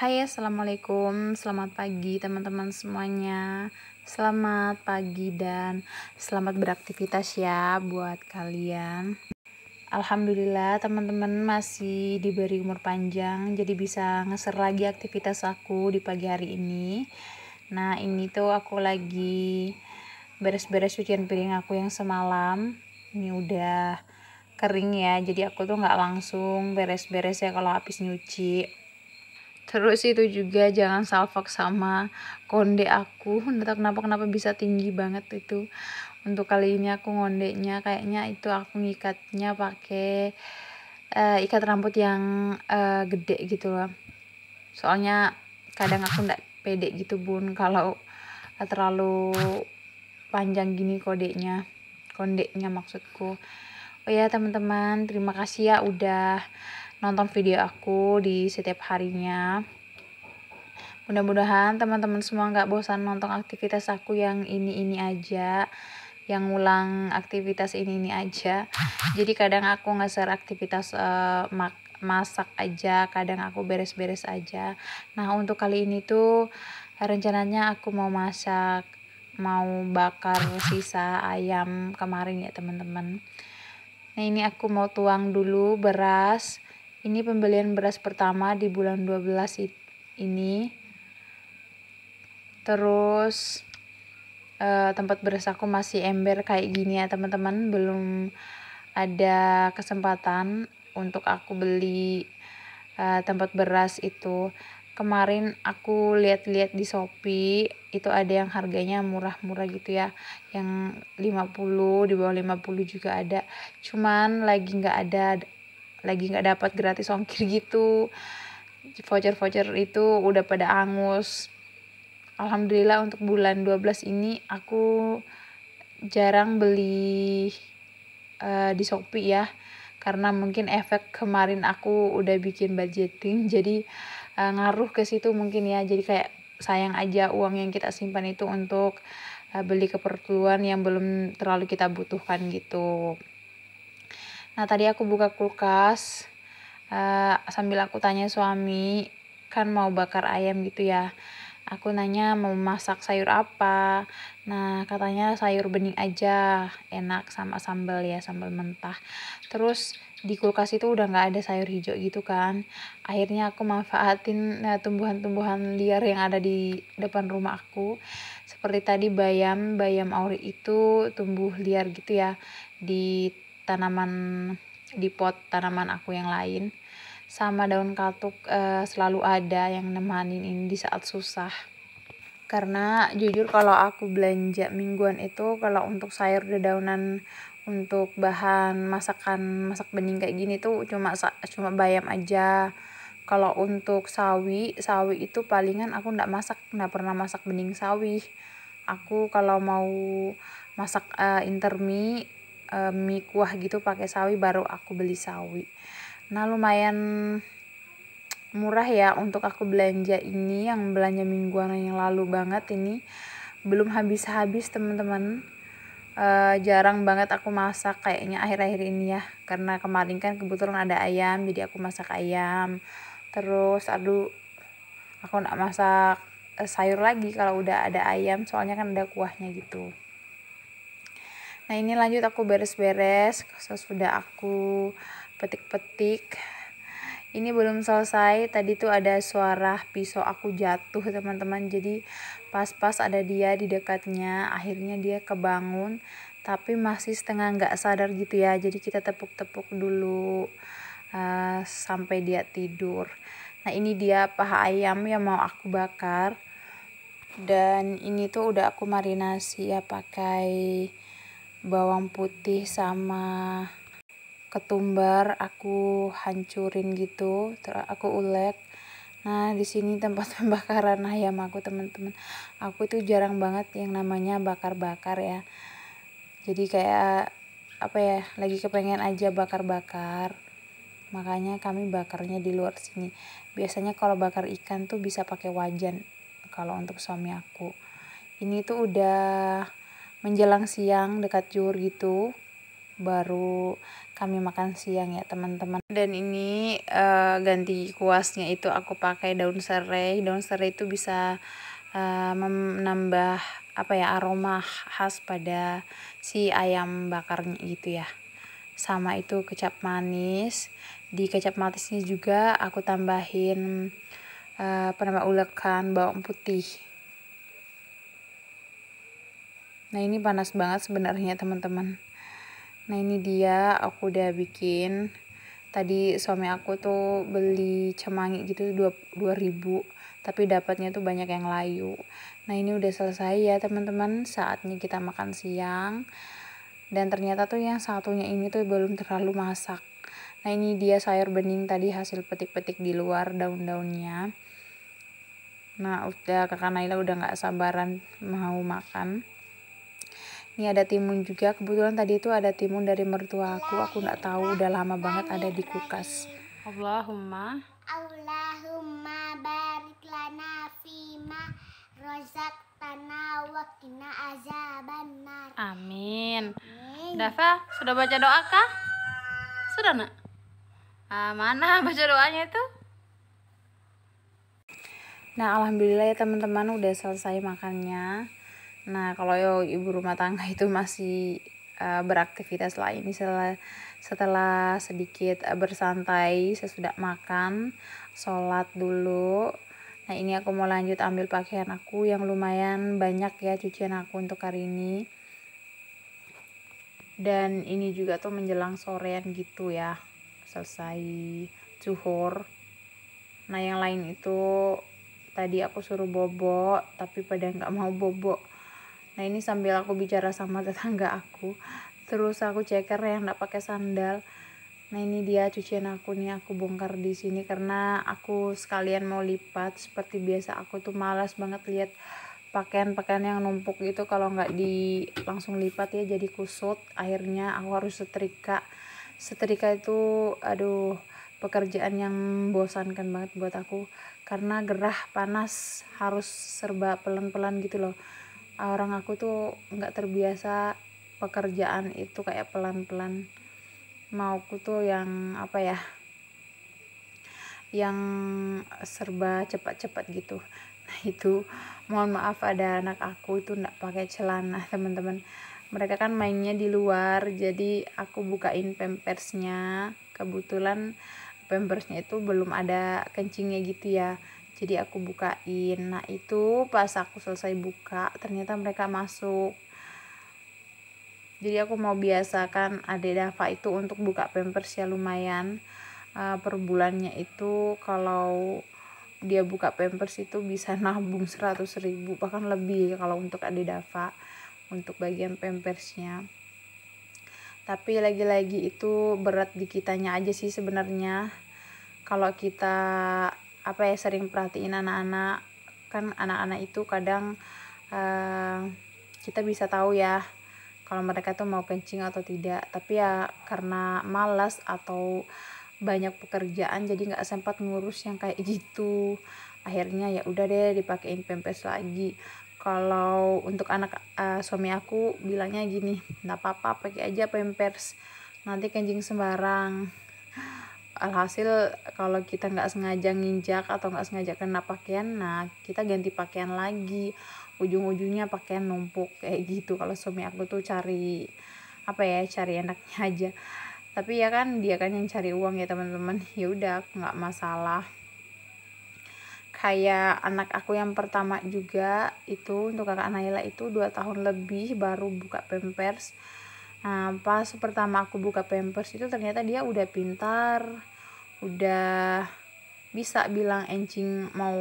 Hai assalamualaikum selamat pagi teman-teman semuanya Selamat pagi dan selamat beraktivitas ya buat kalian Alhamdulillah teman-teman masih diberi umur panjang Jadi bisa ngeser lagi aktivitas aku di pagi hari ini Nah ini tuh aku lagi beres-beres cucian piring aku yang semalam Ini udah kering ya jadi aku tuh nggak langsung beres-beres ya kalau habis nyuci terus itu juga jangan salfok sama konde aku entah kenapa kenapa bisa tinggi banget itu untuk kali ini aku ngondeknya kayaknya itu aku ngikatnya pakai uh, ikat rambut yang uh, gede gitu loh soalnya kadang aku ndak pede gitu bun kalau terlalu panjang gini kodenya kondeknya maksudku oh ya teman-teman terima kasih ya udah nonton video aku di setiap harinya. Mudah-mudahan teman-teman semua nggak bosan nonton aktivitas aku yang ini-ini aja yang ulang aktivitas ini ini aja jadi kadang aku ngeser aktivitas uh, mak masak aja kadang aku beres-beres aja nah untuk kali ini tuh rencananya aku mau masak mau bakar sisa ayam kemarin ya teman-teman nah ini aku mau tuang dulu beras ini pembelian beras pertama di bulan 12 ini. Terus uh, tempat beras aku masih ember kayak gini ya teman-teman, belum ada kesempatan untuk aku beli uh, tempat beras itu. Kemarin aku lihat-lihat di Shopee itu ada yang harganya murah-murah gitu ya. Yang 50 di bawah 50 juga ada. Cuman lagi nggak ada lagi nggak dapat gratis ongkir gitu voucher-voucher itu udah pada angus Alhamdulillah untuk bulan 12 ini aku jarang beli uh, di Shopee ya karena mungkin efek kemarin aku udah bikin budgeting jadi uh, ngaruh ke situ mungkin ya jadi kayak sayang aja uang yang kita simpan itu untuk uh, beli keperluan yang belum terlalu kita butuhkan gitu Nah tadi aku buka kulkas uh, sambil aku tanya suami kan mau bakar ayam gitu ya. Aku nanya mau masak sayur apa. Nah katanya sayur bening aja enak sama sambal ya sambal mentah. Terus di kulkas itu udah nggak ada sayur hijau gitu kan. Akhirnya aku manfaatin eh, tumbuhan-tumbuhan liar yang ada di depan rumah aku. Seperti tadi bayam, bayam auri itu tumbuh liar gitu ya di tanaman di pot tanaman aku yang lain sama daun katuk uh, eh, selalu ada yang nemanin ini di saat susah karena jujur kalau aku belanja mingguan itu kalau untuk sayur dedaunan untuk bahan masakan masak bening kayak gini tuh cuma cuma bayam aja kalau untuk sawi sawi itu palingan aku ndak masak ndak pernah masak bening sawi aku kalau mau masak uh, intermi e, mie kuah gitu pakai sawi baru aku beli sawi nah lumayan murah ya untuk aku belanja ini yang belanja mingguan yang lalu banget ini belum habis-habis teman-teman e, jarang banget aku masak kayaknya akhir-akhir ini ya karena kemarin kan kebetulan ada ayam jadi aku masak ayam terus aduh aku nak masak eh, sayur lagi kalau udah ada ayam soalnya kan ada kuahnya gitu nah ini lanjut aku beres-beres sudah aku petik-petik ini belum selesai tadi tuh ada suara pisau aku jatuh teman-teman jadi pas-pas ada dia di dekatnya akhirnya dia kebangun tapi masih setengah nggak sadar gitu ya jadi kita tepuk-tepuk dulu uh, sampai dia tidur nah ini dia paha ayam yang mau aku bakar dan ini tuh udah aku marinasi ya pakai bawang putih sama ketumbar aku hancurin gitu terus aku ulek nah di sini tempat pembakaran ayam aku teman-teman aku itu jarang banget yang namanya bakar-bakar ya jadi kayak apa ya lagi kepengen aja bakar-bakar makanya kami bakarnya di luar sini biasanya kalau bakar ikan tuh bisa pakai wajan kalau untuk suami aku ini tuh udah menjelang siang dekat jur gitu baru kami makan siang ya teman-teman dan ini uh, ganti kuasnya itu aku pakai daun serai daun serai itu bisa uh, menambah apa ya aroma khas pada si ayam bakarnya gitu ya sama itu kecap manis di kecap manisnya juga aku tambahin uh, penambah ulekan bawang putih nah ini panas banget sebenarnya teman-teman nah ini dia aku udah bikin tadi suami aku tuh beli cemangi gitu dua ribu tapi dapatnya tuh banyak yang layu nah ini udah selesai ya teman-teman saatnya kita makan siang dan ternyata tuh yang satunya ini tuh belum terlalu masak Nah ini dia sayur bening tadi hasil petik-petik di luar daun-daunnya. Nah udah kakak Naila udah gak sabaran mau makan ini ada timun juga kebetulan tadi itu ada timun dari mertua aku aku nggak tahu udah lama banget ada di kulkas Allahumma Allahumma barik lana fima rozak tanawakina wakina azaban Amin. Amin. Dafa sudah baca doa kah? Sudah nak? Ah, mana baca doanya itu? Nah, alhamdulillah ya teman-teman udah selesai makannya. Nah, kalau ibu rumah tangga itu masih uh, beraktivitas lain setelah setelah sedikit uh, bersantai sesudah makan, sholat dulu. Nah, ini aku mau lanjut ambil pakaian aku yang lumayan banyak ya cucian aku untuk hari ini. Dan ini juga tuh menjelang sorean gitu ya. Selesai zuhur. Nah, yang lain itu tadi aku suruh bobo tapi pada nggak mau bobo nah ini sambil aku bicara sama tetangga aku terus aku ceker yang nggak pakai sandal nah ini dia cucian aku nih aku bongkar di sini karena aku sekalian mau lipat seperti biasa aku tuh malas banget lihat pakaian-pakaian yang numpuk gitu kalau nggak di langsung lipat ya jadi kusut akhirnya aku harus setrika setrika itu aduh pekerjaan yang bosankan banget buat aku karena gerah panas harus serba pelan-pelan gitu loh orang aku tuh nggak terbiasa pekerjaan itu kayak pelan-pelan mau aku tuh yang apa ya yang serba cepat-cepat gitu nah itu mohon maaf ada anak aku itu nggak pakai celana teman-teman mereka kan mainnya di luar jadi aku bukain pampersnya kebetulan pampersnya itu belum ada kencingnya gitu ya jadi aku bukain nah itu pas aku selesai buka ternyata mereka masuk jadi aku mau biasakan adik Dava itu untuk buka pampers ya lumayan uh, per bulannya itu kalau dia buka pampers itu bisa nabung 100 ribu bahkan lebih kalau untuk adik Dava untuk bagian pampersnya tapi lagi-lagi itu berat di kitanya aja sih sebenarnya kalau kita apa ya sering perhatiin anak-anak kan anak-anak itu kadang uh, kita bisa tahu ya kalau mereka tuh mau kencing atau tidak tapi ya karena malas atau banyak pekerjaan jadi nggak sempat ngurus yang kayak gitu akhirnya ya udah deh dipakein pempes lagi kalau untuk anak uh, suami aku bilangnya gini nggak apa-apa pakai aja pempers nanti kencing sembarang alhasil kalau kita nggak sengaja nginjak atau nggak sengaja kena pakaian nah kita ganti pakaian lagi ujung-ujungnya pakaian numpuk kayak gitu kalau suami aku tuh cari apa ya cari enaknya aja tapi ya kan dia kan yang cari uang ya teman-teman ya udah nggak masalah kayak anak aku yang pertama juga itu untuk kakak Naila itu dua tahun lebih baru buka pampers nah pas pertama aku buka pampers itu ternyata dia udah pintar udah bisa bilang anjing mau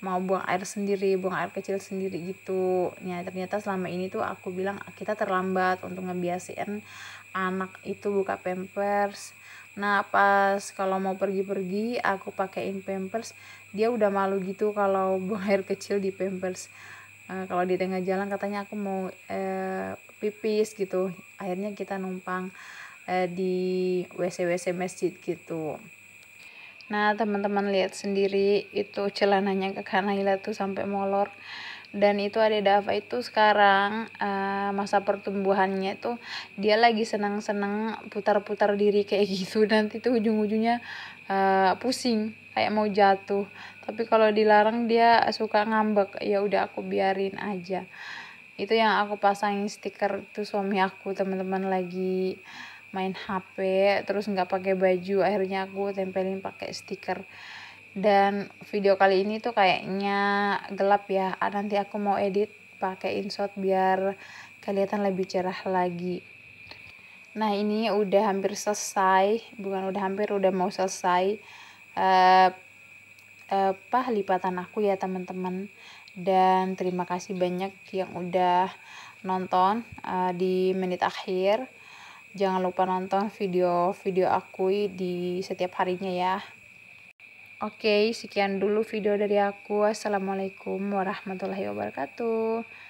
mau buang air sendiri, buang air kecil sendiri gitu. Ya, ternyata selama ini tuh aku bilang kita terlambat untuk ngebiasain anak itu buka pampers. Nah, pas kalau mau pergi-pergi aku pakein pampers, dia udah malu gitu kalau buang air kecil di pampers. Uh, kalau di tengah jalan katanya aku mau uh, pipis gitu. Akhirnya kita numpang eh, di WC-WC masjid gitu. Nah, teman-teman lihat sendiri itu celananya ke Kanaila tuh sampai molor. Dan itu ada Dava itu sekarang uh, masa pertumbuhannya itu dia lagi senang-senang putar-putar diri kayak gitu nanti tuh ujung-ujungnya uh, pusing kayak mau jatuh. Tapi kalau dilarang dia suka ngambek. Ya udah aku biarin aja. Itu yang aku pasangin stiker tuh suami aku teman-teman lagi main HP terus nggak pakai baju akhirnya aku tempelin pakai stiker dan video kali ini tuh kayaknya gelap ya ah, nanti aku mau edit pakai insert biar kelihatan lebih cerah lagi nah ini udah hampir selesai bukan udah hampir udah mau selesai uh, apa uh, lipatan aku ya teman-teman dan terima kasih banyak yang udah nonton uh, di menit akhir Jangan lupa nonton video-video aku di setiap harinya ya. Oke, sekian dulu video dari aku. Assalamualaikum warahmatullahi wabarakatuh.